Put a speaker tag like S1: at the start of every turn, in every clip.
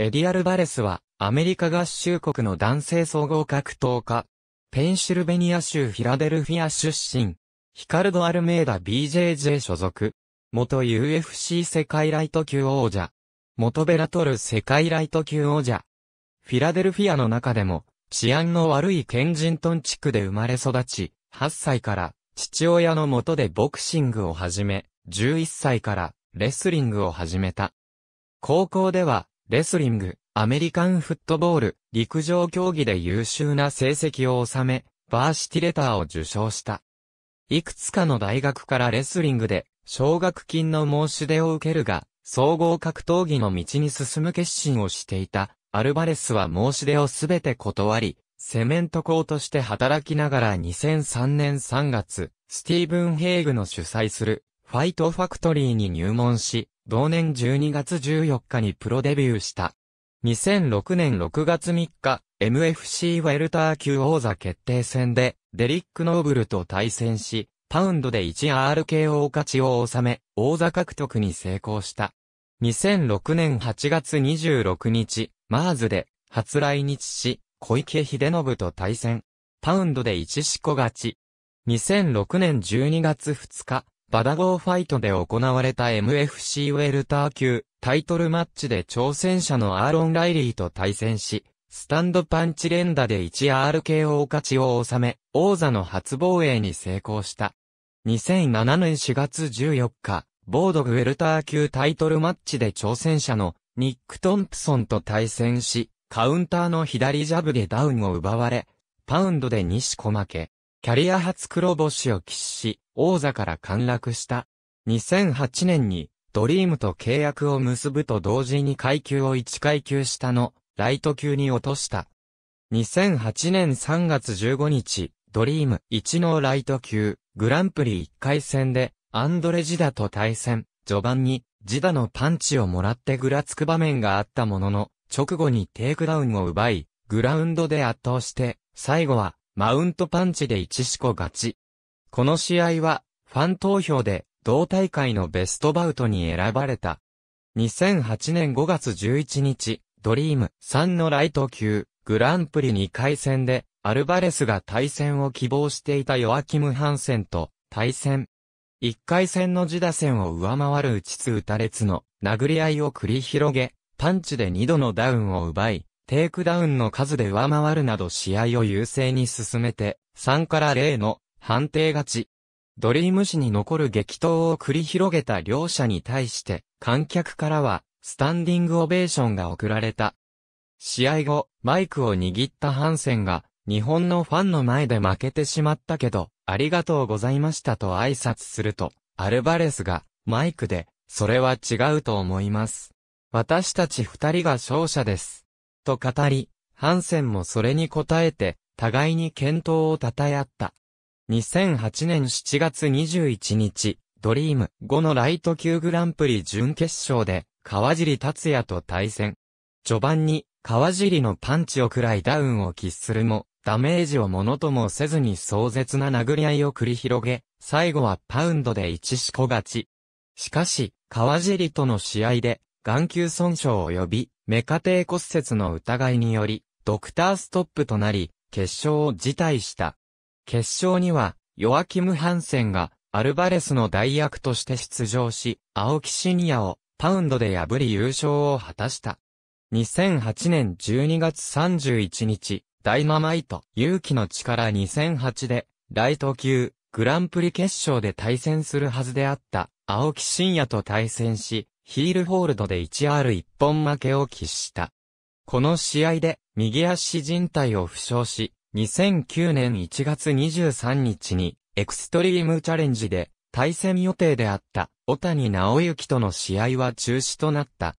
S1: エディアル・バレスは、アメリカ合衆国の男性総合格闘家。ペンシルベニア州フィラデルフィア出身。ヒカルド・アルメーダ BJJ 所属。元 UFC 世界ライト級王者。元ベラトル世界ライト級王者。フィラデルフィアの中でも、治安の悪いケンジントン地区で生まれ育ち、8歳から、父親のもとでボクシングを始め、11歳から、レスリングを始めた。高校では、レスリング、アメリカンフットボール、陸上競技で優秀な成績を収め、バーシティレターを受賞した。いくつかの大学からレスリングで、奨学金の申し出を受けるが、総合格闘技の道に進む決心をしていた、アルバレスは申し出をすべて断り、セメント校として働きながら2003年3月、スティーブン・ヘイグの主催する、ファイトファクトリーに入門し、同年12月14日にプロデビューした。2006年6月3日、MFC ウェルター級王座決定戦で、デリック・ノーブルと対戦し、パウンドで 1RKO 勝ちを収め、王座獲得に成功した。2006年8月26日、マーズで、初来日し、小池秀信と対戦。パウンドで1四個勝ち。2006年12月2日、バダゴーファイトで行われた MFC ウェルター級タイトルマッチで挑戦者のアーロン・ライリーと対戦し、スタンドパンチ連打で 1RKO 勝ちを収め、王座の初防衛に成功した。2007年4月14日、ボードウェルター級タイトルマッチで挑戦者のニック・トンプソンと対戦し、カウンターの左ジャブでダウンを奪われ、パウンドで西小負け、キャリア初黒星を喫し、王座から陥落した。2008年にドリームと契約を結ぶと同時に階級を1階級下のライト級に落とした。2008年3月15日、ドリーム1のライト級グランプリ1回戦でアンドレ・ジダと対戦、序盤にジダのパンチをもらってぐらつく場面があったものの、直後にテイクダウンを奪い、グラウンドで圧倒して、最後はマウントパンチで1四個勝ち。この試合は、ファン投票で、同大会のベストバウトに選ばれた。2008年5月11日、ドリーム3のライト級、グランプリ2回戦で、アルバレスが対戦を希望していたヨアキム・ハンセンと対戦。1回戦の自打線を上回る打ちつ打たれつの殴り合いを繰り広げ、パンチで2度のダウンを奪い、テイクダウンの数で上回るなど試合を優勢に進めて、3から0の判定勝ち。ドリーム史に残る激闘を繰り広げた両者に対して、観客からは、スタンディングオベーションが送られた。試合後、マイクを握ったハンセンが、日本のファンの前で負けてしまったけど、ありがとうございましたと挨拶すると、アルバレスが、マイクで、それは違うと思います。私たち二人が勝者です。と語り、ハンセンもそれに応えて、互いに健闘を称え合った。2008年7月21日、ドリーム5のライト級グランプリ準決勝で、川尻達也と対戦。序盤に、川尻のパンチを食らいダウンを喫するも、ダメージをものともせずに壮絶な殴り合いを繰り広げ、最後はパウンドで一四個勝ち。しかし、川尻との試合で、眼球損傷及び、メカ低骨折の疑いにより、ドクターストップとなり、決勝を辞退した。決勝には、ヨアキム・ハンセンが、アルバレスの代役として出場し、青木ニアを、パウンドで破り優勝を果たした。2008年12月31日、ダイナマイト、勇気の力2008で、ライト級、グランプリ決勝で対戦するはずであった、青木真也と対戦し、ヒールホールドで 1R1 本負けを喫した。この試合で、右足靭帯を負傷し、2009年1月23日に、エクストリームチャレンジで、対戦予定であった、小谷直之との試合は中止となった。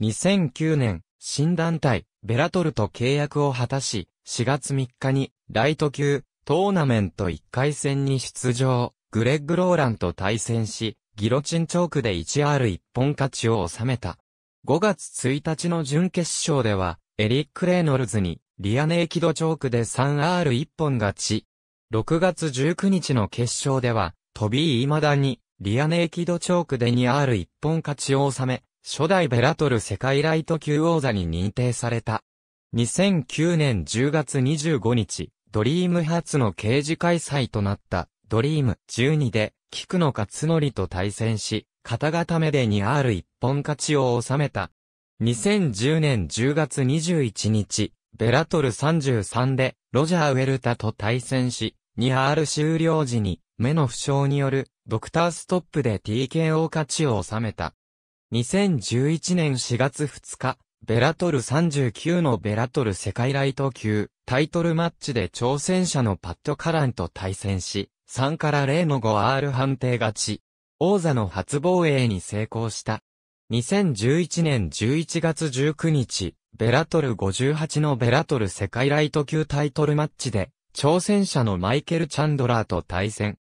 S1: 2009年、新団体、ベラトルと契約を果たし、4月3日に、ライト級、トーナメント1回戦に出場、グレッグ・ローランと対戦し、ギロチンチョークで 1R1 本勝ちを収めた。5月1日の準決勝では、エリック・レイノルズにリアネーキドチョークで 3R1 本勝ち。6月19日の決勝では、トビー未だに、リアネーキドチョークで 2R1 本勝ちを収め、初代ベラトル世界ライト級王座に認定された。2009年10月25日、ドリーム初の刑事開催となった、ドリーム12で、菊野勝則と対戦し、肩固めで 2R1 本勝ちを収めた。2010年10月21日、ベラトル33で、ロジャー・ウェルタと対戦し、2R 終了時に、目の負傷による、ドクターストップで TKO 勝ちを収めた。2011年4月2日、ベラトル39のベラトル世界ライト級、タイトルマッチで挑戦者のパッド・カランと対戦し、3から0の 5R 判定勝ち。王座の初防衛に成功した。2011年11月19日、ベラトル58のベラトル世界ライト級タイトルマッチで、挑戦者のマイケル・チャンドラーと対戦。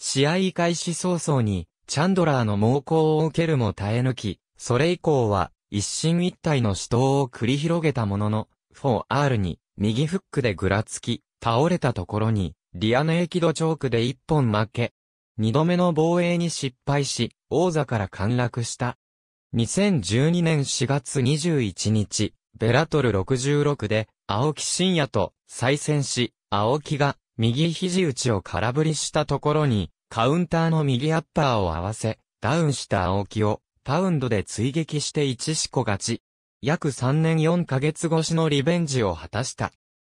S1: 試合開始早々に、チャンドラーの猛攻を受けるも耐え抜き、それ以降は、一進一退の死闘を繰り広げたものの、4R に、右フックでぐらつき、倒れたところに、リアネーキドチョークで一本負け。二度目の防衛に失敗し、王座から陥落した。2012年4月21日、ベラトル66で、青木真也と再戦し、青木が右肘打ちを空振りしたところに、カウンターの右アッパーを合わせ、ダウンした青木を、パウンドで追撃して一四個勝ち。約3年4ヶ月越しのリベンジを果たした。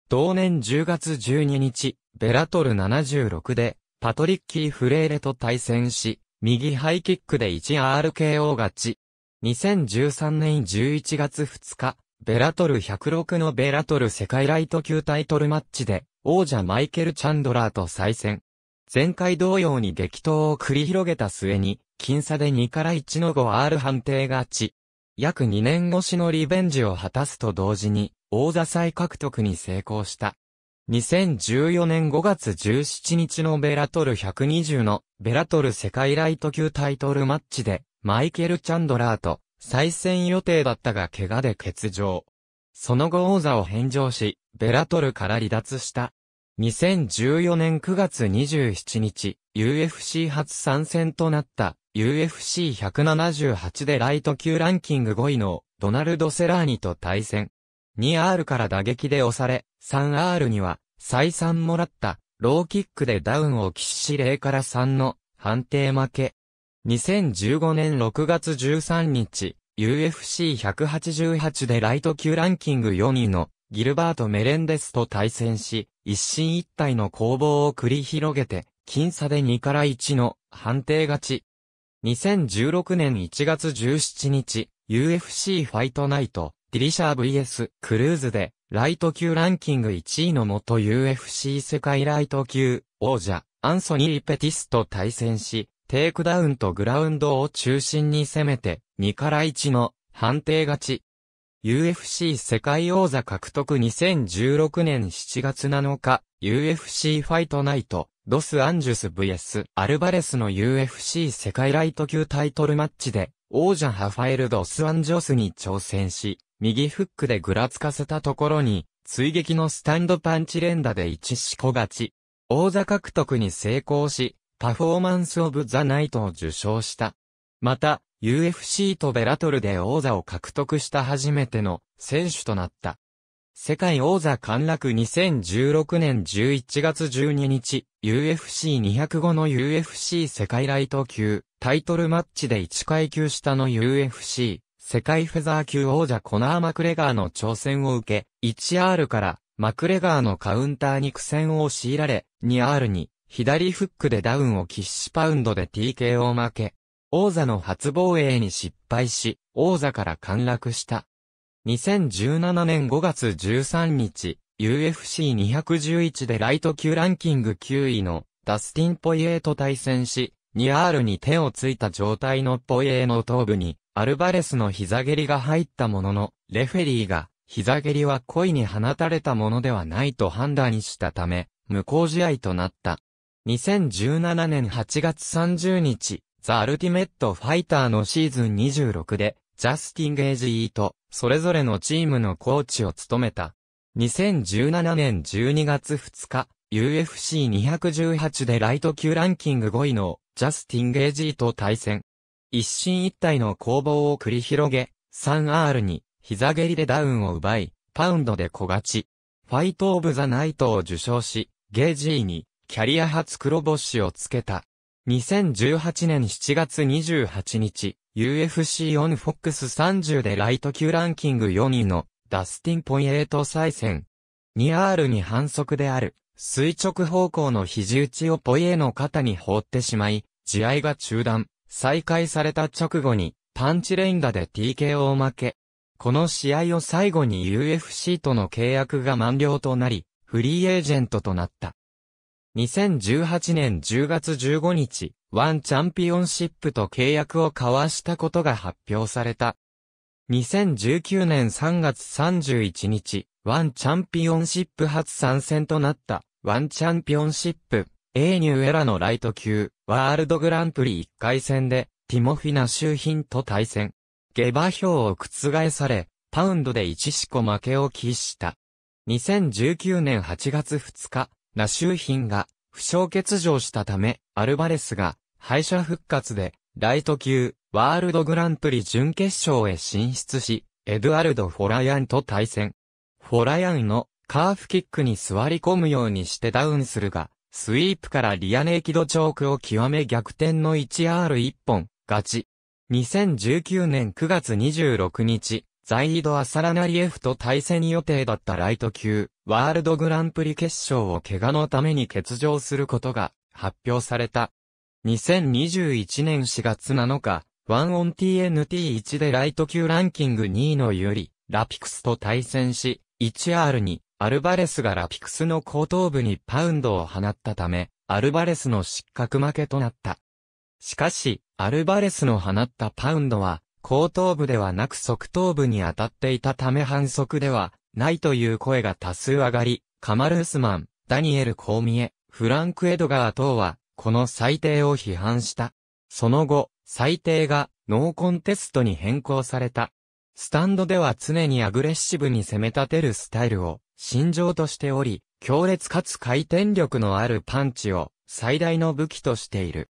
S1: 同年10月12日、ベラトル76で、パトリッキー・フレーレと対戦し、右ハイキックで 1RKO 勝ち。2013年11月2日、ベラトル106のベラトル世界ライト級タイトルマッチで、王者マイケル・チャンドラーと再戦。前回同様に激闘を繰り広げた末に、僅差で2から1の 5R 判定勝ち。約2年越しのリベンジを果たすと同時に、王座再獲得に成功した。2014年5月17日のベラトル120のベラトル世界ライト級タイトルマッチでマイケル・チャンドラーと再戦予定だったが怪我で欠場。その後王座を返上し、ベラトルから離脱した。2014年9月27日、UFC 初参戦となった UFC178 でライト級ランキング5位のドナルド・セラーニと対戦。2R から打撃で押され、3R には再三もらったローキックでダウンを喫し0から3の判定負け。2015年6月13日、UFC188 でライト級ランキング4位のギルバート・メレンデスと対戦し、一進一退の攻防を繰り広げて、僅差で2から1の判定勝ち。2016年1月17日、UFC ファイトナイト、ディリシャー VS クルーズで、ライト級ランキング1位の元 UFC 世界ライト級王者、アンソニー・ペティスと対戦し、テイクダウンとグラウンドを中心に攻めて、2から1の判定勝ち。UFC 世界王座獲得2016年7月7日、UFC ファイトナイト、ドス・アンジュス VS アルバレスの UFC 世界ライト級タイトルマッチで、王者ハファエル・ドス・アンジョスに挑戦し、右フックでぐらつかせたところに、追撃のスタンドパンチ連打で1四個勝ち。王座獲得に成功し、パフォーマンスオブザナイトを受賞した。また、UFC とベラトルで王座を獲得した初めての選手となった。世界王座陥落2016年11月12日、UFC205 の UFC 世界ライト級、タイトルマッチで1階級下の UFC、世界フェザー級王者コナー・マクレガーの挑戦を受け、1R からマクレガーのカウンターに苦戦を強いられ、2R に左フックでダウンをキッシュパウンドで TKO 負け、王座の初防衛に失敗し、王座から陥落した。2017年5月13日、UFC211 でライト級ランキング9位のダスティン・ポイエーと対戦し、2R に手をついた状態のポイエーの頭部に、アルバレスの膝蹴りが入ったものの、レフェリーが、膝蹴りは故意に放たれたものではないと判断したため、無効試合となった。2017年8月30日、ザ・アルティメット・ファイターのシーズン26で、ジャスティン・ゲージ・イーと、それぞれのチームのコーチを務めた。2017年12月2日、UFC218 でライト級ランキング5位の、ジャスティン・ゲージーと対戦。一進一退の攻防を繰り広げ、3R に、膝蹴りでダウンを奪い、パウンドで小勝ち。ファイト・オブ・ザ・ナイトを受賞し、ゲージーに、キャリア初黒星をつけた。2018年7月28日、u f c オンフォックス3 0でライト級ランキング4位のダスティン・ポイエート再戦。2R に反則である、垂直方向の肘打ちをポイエの肩に放ってしまい、試合が中断、再開された直後に、パンチレインダで TKO を負け。この試合を最後に UFC との契約が満了となり、フリーエージェントとなった。2018年10月15日、ワンチャンピオンシップと契約を交わしたことが発表された。2019年3月31日、ワンチャンピオンシップ初参戦となった、ワンチャンピオンシップ、A ニューエラのライト級、ワールドグランプリ1回戦で、ティモフィナ周品と対戦。下馬評を覆され、パウンドで1しこ負けを喫した。2019年8月2日、ナシューヒンが負傷欠場したため、アルバレスが敗者復活で、ライト級ワールドグランプリ準決勝へ進出し、エドアルド・フォラヤンと対戦。フォラヤンのカーフキックに座り込むようにしてダウンするが、スイープからリアネイキドチョークを極め逆転の 1R1 本、勝ち。2019年9月26日、ザイード・アサラナリエフと対戦予定だったライト級、ワールドグランプリ決勝を怪我のために欠場することが発表された。2021年4月7日、ワンオン TNT1 でライト級ランキング2位のユリ、ラピクスと対戦し、1R に、アルバレスがラピクスの後頭部にパウンドを放ったため、アルバレスの失格負けとなった。しかし、アルバレスの放ったパウンドは、後頭部ではなく側頭部に当たっていたため反則ではないという声が多数上がり、カマル・ウスマン、ダニエル・コーミエ、フランク・エドガー等は、この裁定を批判した。その後、裁定がノーコンテストに変更された。スタンドでは常にアグレッシブに攻め立てるスタイルを心情としており、強烈かつ回転力のあるパンチを最大の武器としている。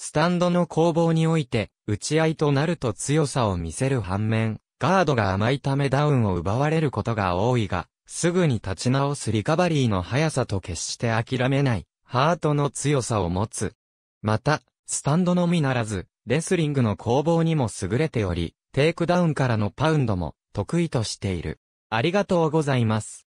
S1: スタンドの攻防において、打ち合いとなると強さを見せる反面、ガードが甘いためダウンを奪われることが多いが、すぐに立ち直すリカバリーの速さと決して諦めない、ハートの強さを持つ。また、スタンドのみならず、レスリングの攻防にも優れており、テイクダウンからのパウンドも得意としている。ありがとうございます。